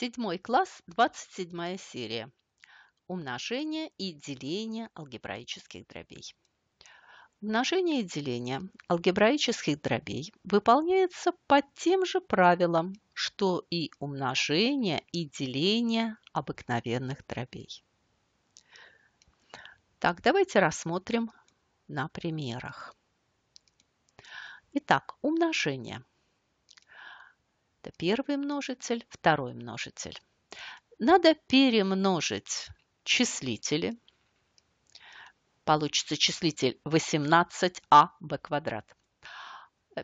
Седьмой класс, 27 серия. Умножение и деление алгебраических дробей. Умножение и деление алгебраических дробей выполняется по тем же правилам, что и умножение и деление обыкновенных дробей. Так, давайте рассмотрим на примерах. Итак, умножение – это первый множитель, второй множитель. Надо перемножить числители. Получится числитель 18аб а квадрат.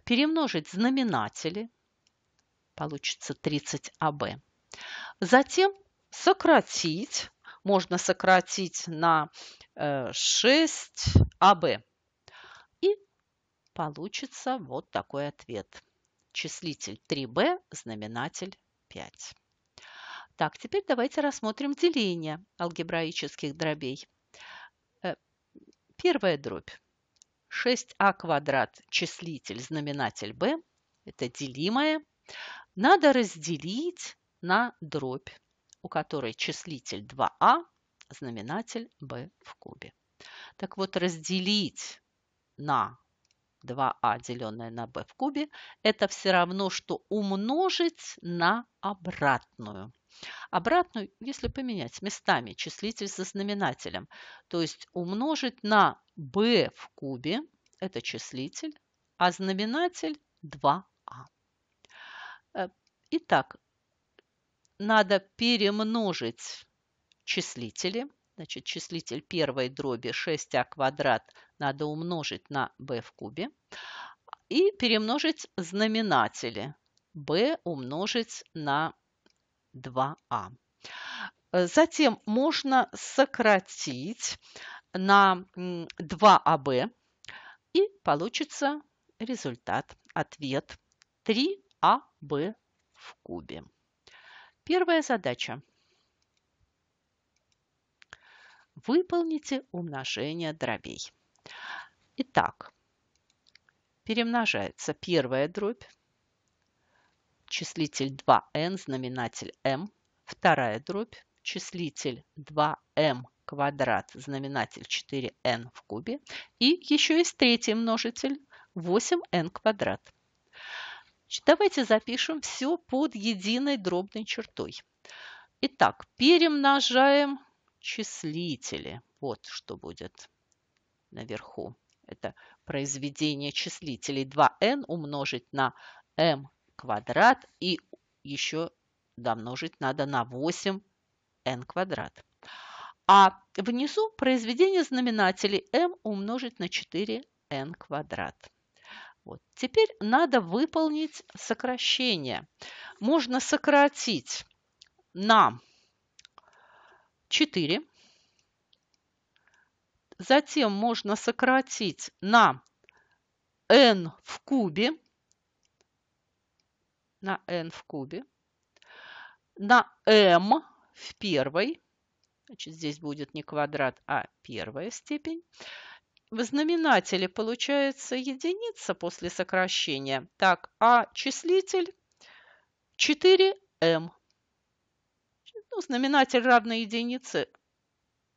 Перемножить знаменатели. Получится 30аб. А Затем сократить. Можно сократить на 6аб. Э, И получится вот такой ответ. Числитель 3b, знаменатель 5. Так, теперь давайте рассмотрим деление алгебраических дробей. Э, первая дробь. 6а квадрат, числитель, знаменатель b, это делимое, надо разделить на дробь, у которой числитель 2а, а, знаменатель b в кубе. Так вот, разделить на 2а а деленное на b в кубе, это все равно, что умножить на обратную. Обратную, если поменять местами числитель со знаменателем, то есть умножить на b в кубе, это числитель, а знаменатель 2а. А. Э, итак, надо перемножить числители. Значит, числитель первой дроби 6а квадрат надо умножить на b в кубе и перемножить знаменатели. b умножить на 2а. А. Э, затем можно сократить на 2АБ а и получится результат, ответ 3АБ в кубе. Первая задача. Выполните умножение дробей. Итак, перемножается первая дробь, числитель 2n, знаменатель m, вторая дробь, числитель 2m квадрат, знаменатель 4n в кубе, и еще есть третий множитель 8n квадрат. Давайте запишем все под единой дробной чертой. Итак, перемножаем числители. Вот что будет наверху. Это произведение числителей 2n умножить на m квадрат и еще домножить надо на 8n квадрат. А внизу произведение знаменателей m умножить на 4n квадрат. Вот. Теперь надо выполнить сокращение. Можно сократить на 4 Затем можно сократить на n в кубе, на n в кубе, на m в первой, значит, здесь будет не квадрат, а первая степень. В знаменателе получается единица после сокращения. Так, а числитель 4m. Ну, знаменатель равный единице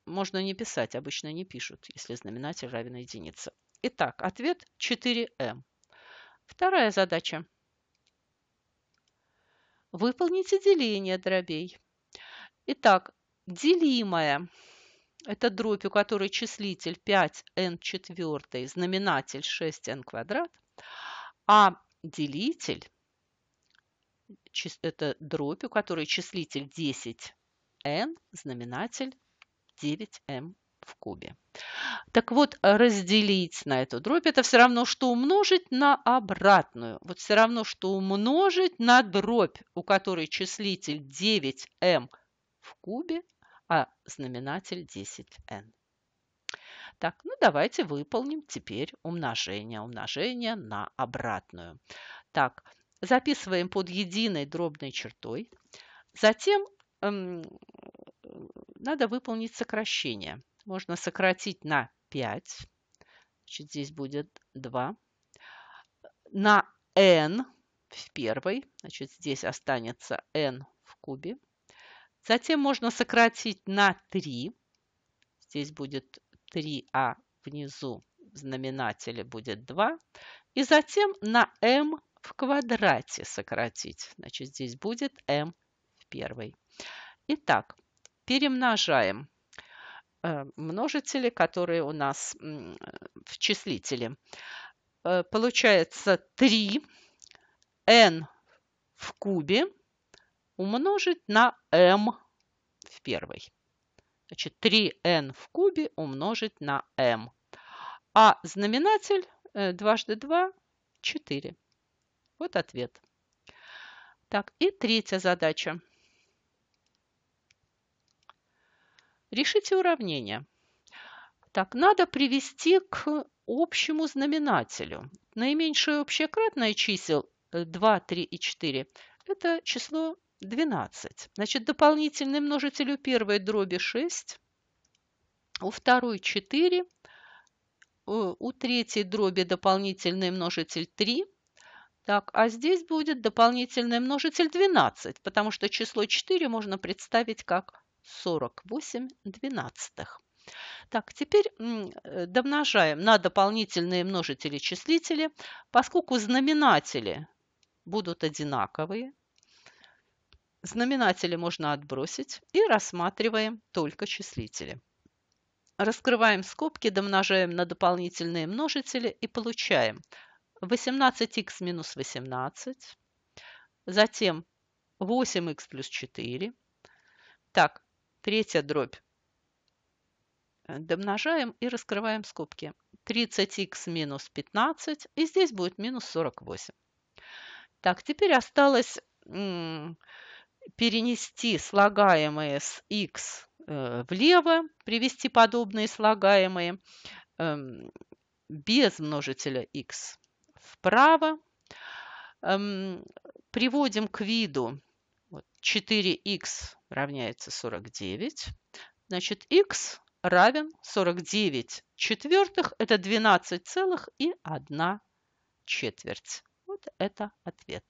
можно не писать, обычно не пишут, если знаменатель равен единице. Итак, ответ 4М. Эм. Вторая задача. Выполните деление дробей. Итак, делимое – это дробь, у которой числитель 5n четвертый знаменатель 6n квадрат, а делитель – это дробь, у которой числитель 10n, знаменатель 9m эм в кубе. Так вот, разделить на эту дробь – это все равно, что умножить на обратную. Вот все равно, что умножить на дробь, у которой числитель 9m эм в кубе, а знаменатель 10n. Так, ну давайте выполним теперь умножение. Умножение на обратную. Так, записываем под единой дробной чертой. Затем эм, надо выполнить сокращение. Можно сократить на 5. Значит, здесь будет 2. На n в первой. Значит, здесь останется n в кубе. Затем можно сократить на 3. Здесь будет 3а внизу в знаменателе будет 2. И затем на m в квадрате сократить. Значит, здесь будет m в первой. Итак, перемножаем э, множители, которые у нас в числителе. Э, получается 3 n в кубе умножить на m в первой. Значит, 3n в кубе умножить на m. А знаменатель э, дважды 2 – 4. Вот ответ. Так, и третья задача. Решите уравнение. Так, надо привести к общему знаменателю. Наименьшее общее кратное чисел 2, э, 3 и 4 – это число 12. Значит, дополнительный множитель у первой дроби 6, у второй 4, у третьей дроби дополнительный множитель 3. Так, а здесь будет дополнительный множитель 12, потому что число 4 можно представить как 48 двенадцатых. Так, теперь э, домножаем на дополнительные множители-числители. Поскольку знаменатели будут одинаковые, знаменатели можно отбросить и рассматриваем только числители. Раскрываем скобки, домножаем на дополнительные множители и получаем 18х минус 18, затем 8х плюс 4. Так, Третья дробь. Э, домножаем и раскрываем скобки. 30х минус 15, и здесь будет минус 48. Так, теперь осталось перенести слагаемые с х э, влево, привести подобные слагаемые эм, без множителя х вправо. Эм, приводим к виду 4х равняется 49. Значит, x равен 49 четвертых. Это 12,1 четверть. Вот это ответ.